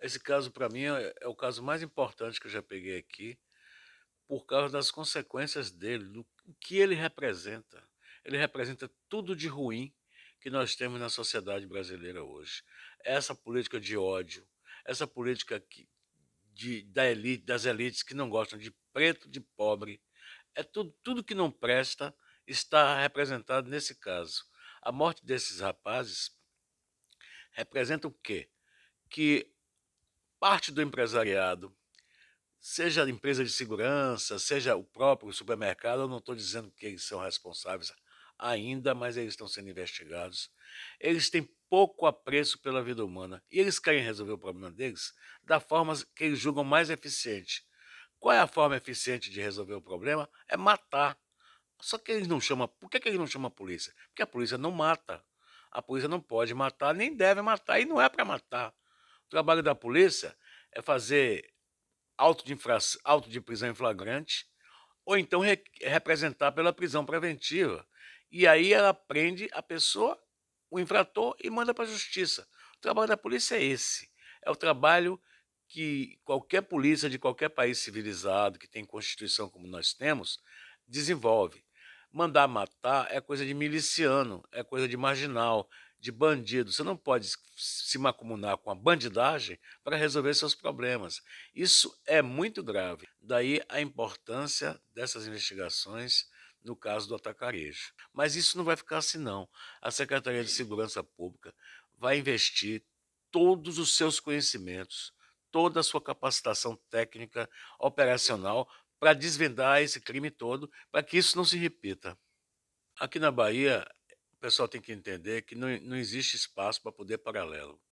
Esse caso, para mim, é, é, o caso mais importante que eu já peguei aqui, por causa das consequências dele, do que ele representa. Ele representa tudo de ruim que nós temos na sociedade brasileira hoje. Essa política de ódio, essa política que, de, da elite, das elites que não gostam de preto, de pobre, é tudo, tudo que não presta está representado nesse caso. A morte desses rapazes representa o quê? Que parte do empresariado, seja a empresa de segurança, seja o próprio supermercado, eu não estou dizendo que eles são responsáveis ainda, mas eles estão sendo investigados. Eles têm pouco apreço pela vida humana e eles querem resolver o problema deles da forma que eles julgam mais eficiente. Qual é a forma eficiente de resolver o problema? É matar. Só que eles não chamam. Por que, que eles não chamam a polícia? Porque a polícia não mata. A polícia não pode matar, nem deve matar, e não é para matar. O trabalho da polícia é fazer auto de, auto de prisão em flagrante ou então re representar pela prisão preventiva. E aí ela prende a pessoa, o infrator, e manda para a justiça. O trabalho da polícia é esse. É o trabalho que qualquer polícia de qualquer país civilizado, que tem constituição como nós temos, desenvolve. Mandar matar é coisa de miliciano, é coisa de marginal, de bandido. Você não pode se macumunar com a bandidagem para resolver seus problemas. Isso é muito grave. Daí a importância dessas investigações no caso do atacarejo. Mas isso não vai ficar assim, não. A Secretaria de Segurança Pública vai investir todos os seus conhecimentos, toda a sua capacitação técnica, operacional, para desvendar esse crime todo, para que isso não se repita. Aqui na Bahia, o pessoal tem que entender que não, não existe espaço para poder paralelo.